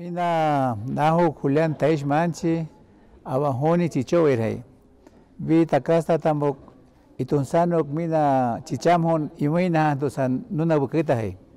Mina nahu Julián Taish Manchi, Abajoni Chichovirhei. Vi takasta tambok itunsanok mina chichamhon imuina dosan nuna bukita